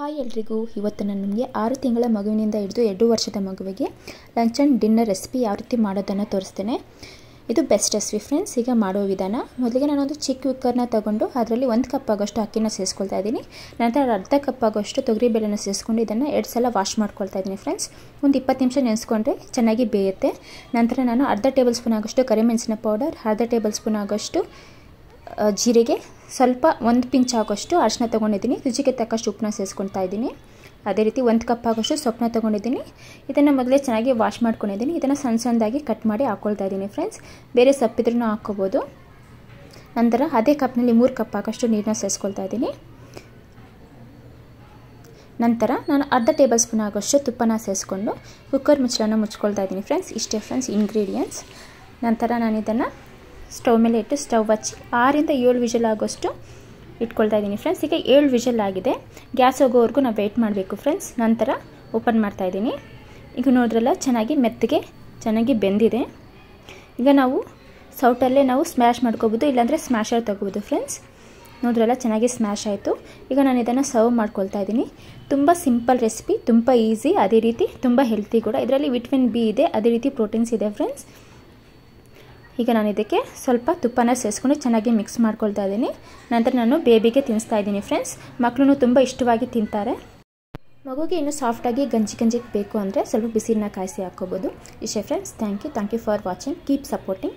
hi ಎಲ್ರಿಗೂ ಇವತ್ತು ನಾನು ನಿಮಗೆ ಆರು ತಿಂಗಳ ಮಗುವಿನಿಂದ ಹಿಡಿದು ಎರಡು ವರ್ಷದ ಮಗುವಿಗೆ ಲಂಚ್ ಆ್ಯಂಡ್ ಡಿನ್ನರ್ ರೆಸಿಪಿ ಯಾವ ರೀತಿ ಮಾಡೋದನ್ನು ತೋರಿಸ್ತೇನೆ ಇದು ಬೆಸ್ಟ್ ರೆಸಿಪಿ ಫ್ರೆಂಡ್ಸ್ ಈಗ ಮಾಡುವ ವಿಧಾನ ಮೊದಲಿಗೆ ನಾನೊಂದು ಚಿಕ್ಕ ಕುಕ್ಕರ್ನ ತಗೊಂಡು ಅದರಲ್ಲಿ ಒಂದು ಕಪ್ ಆಗೋಷ್ಟು ಅಕ್ಕಿನ ಸೇರಿಸ್ಕೊಳ್ತಾ ಇದ್ದೀನಿ ನಂತರ ಅರ್ಧ ಕಪ್ ಆಗೋಷ್ಟು ತೊಗರಿಬೇಳೆನ ಸೇರಿಸ್ಕೊಂಡು ಇದನ್ನು ಎರಡು ಸಲ ವಾಶ್ ಮಾಡ್ಕೊಳ್ತಾ ಇದ್ದೀನಿ ಫ್ರೆಂಡ್ಸ್ ಒಂದು ಇಪ್ಪತ್ತು ನಿಮಿಷ ನೆನೆಸ್ಕೊಂಡ್ರೆ ಚೆನ್ನಾಗಿ ಬೇಯುತ್ತೆ ನಂತರ ನಾನು ಅರ್ಧ ಟೇಬಲ್ ಸ್ಪೂನ್ ಆಗೋಷ್ಟು ಕರಿಮೆಣಸಿನ ಪೌಡರ್ ಅರ್ಧ ಟೇಬಲ್ ಸ್ಪೂನ್ ಆಗೋಷ್ಟು ಜೀರಿಗೆ ಸ್ವಲ್ಪ ಒಂದು ಪಿಂಚ್ ಆಗೋಷ್ಟು ಅರಿಶಿನ ತೊಗೊಂಡಿದ್ದೀನಿ ರುಚಿಗೆ ತಕ್ಕಷ್ಟು ಉಪ್ಪನ್ನ ಸೇರಿಸ್ಕೊಳ್ತಾ ಇದ್ದೀನಿ ಅದೇ ರೀತಿ ಒಂದು ಕಪ್ ಆಗೋಷ್ಟು ಸೊಪ್ಪನ್ನ ತೊಗೊಂಡಿದ್ದೀನಿ ಇದನ್ನು ಮೊದಲೇ ಚೆನ್ನಾಗಿ ವಾಶ್ ಮಾಡ್ಕೊಂಡಿದ್ದೀನಿ ಇದನ್ನು ಸಣ್ಣ ಸಣ್ಣದಾಗಿ ಕಟ್ ಮಾಡಿ ಹಾಕ್ಕೊಳ್ತಾ ಇದ್ದೀನಿ ಫ್ರೆಂಡ್ಸ್ ಬೇರೆ ಸೊಪ್ಪಿದ್ರೂ ಹಾಕ್ಕೋಬೋದು ನಂತರ ಅದೇ ಕಪ್ನಲ್ಲಿ ಮೂರು ಕಪ್ ಆಗೋಷ್ಟು ನೀರನ್ನ ಸೇರಿಸ್ಕೊಳ್ತಾ ಇದ್ದೀನಿ ನಂತರ ನಾನು ಅರ್ಧ ಟೇಬಲ್ ಸ್ಪೂನ್ ಆಗೋಷ್ಟು ತುಪ್ಪನ ಸೇರಿಸ್ಕೊಂಡು ಕುಕ್ಕರ್ ಮುಚ್ಚಳನ್ನು ಮುಚ್ಕೊಳ್ತಾ ಇದ್ದೀನಿ ಫ್ರೆಂಡ್ಸ್ ಇಷ್ಟೇ ಫ್ರೆಂಡ್ಸ್ ಇಂಗ್ರೀಡಿಯೆಂಟ್ಸ್ ನಂತರ ನಾನು ಇದನ್ನು ಸ್ಟವ್ ಮೇಲೆ ಇಟ್ಟು ಸ್ಟವ್ ಹಚ್ಚಿ ಆರಿಂದ ಏಳು ವಿಷಲ್ ಆಗೋಷ್ಟು ಇಟ್ಕೊಳ್ತಾ ಇದ್ದೀನಿ ಫ್ರೆಂಡ್ಸ್ ಈಗ ಏಳು ವಿಷಲ್ ಆಗಿದೆ ಗ್ಯಾಸ್ ಹೋಗೋವರೆಗೂ ನಾವು ವೆಯ್ಟ್ ಮಾಡಬೇಕು ಫ್ರೆಂಡ್ಸ್ ನಂತರ ಓಪನ್ ಮಾಡ್ತಾ ಇದ್ದೀನಿ ಈಗ ನೋಡ್ರಲ್ಲ ಚೆನ್ನಾಗಿ ಮೆತ್ತಗೆ ಚೆನ್ನಾಗಿ ಬೆಂದಿದೆ ಈಗ ನಾವು ಸೌಟಲ್ಲೇ ನಾವು ಸ್ಮ್ಯಾಶ್ ಮಾಡ್ಕೋಬೋದು ಇಲ್ಲಾಂದರೆ ಸ್ಮ್ಯಾಶರ್ ತೊಗೋಬೋದು ಫ್ರೆಂಡ್ಸ್ ನೋಡ್ರಲ್ಲ ಚೆನ್ನಾಗಿ ಸ್ಮ್ಯಾಶ್ ಆಯಿತು ಈಗ ನಾನು ಇದನ್ನು ಸರ್ವ್ ಮಾಡ್ಕೊಳ್ತಾ ಇದ್ದೀನಿ ತುಂಬ ಸಿಂಪಲ್ ರೆಸಿಪಿ ತುಂಬ ಈಸಿ ಅದೇ ರೀತಿ ತುಂಬ ಹೆಲ್ತಿ ಕೂಡ ಇದರಲ್ಲಿ ವಿಟಮಿನ್ ಬಿ ಇದೆ ಅದೇ ರೀತಿ ಪ್ರೋಟೀನ್ಸ್ ಇದೆ ಫ್ರೆಂಡ್ಸ್ ಈಗ ನಾನು ಇದಕ್ಕೆ ಸ್ವಲ್ಪ ತುಪ್ಪನ ಸೇರಿಸ್ಕೊಂಡು ಚೆನ್ನಾಗಿ ಮಿಕ್ಸ್ ಮಾಡ್ಕೊಳ್ತಾ ಇದ್ದೀನಿ ನಂತರ ನಾನು ಬೇಬಿಗೆ ತಿನ್ನಿಸ್ತಾ ಇದ್ದೀನಿ ಫ್ರೆಂಡ್ಸ್ ಮಕ್ಕಳು ತುಂಬ ಇಷ್ಟವಾಗಿ ತಿಂತಾರೆ ಮಗುಗೆ ಇನ್ನೂ ಸಾಫ್ಟಾಗಿ ಗಂಜಿ ಗಂಜಿಗೆ ಬೇಕು ಅಂದರೆ ಸ್ವಲ್ಪ ಬಿಸಿನ ಕಾಯಿಸಿ ಹಾಕ್ಕೋಬೋದು ಇಷ್ಟೇ friends thank you thank you for watching keep supporting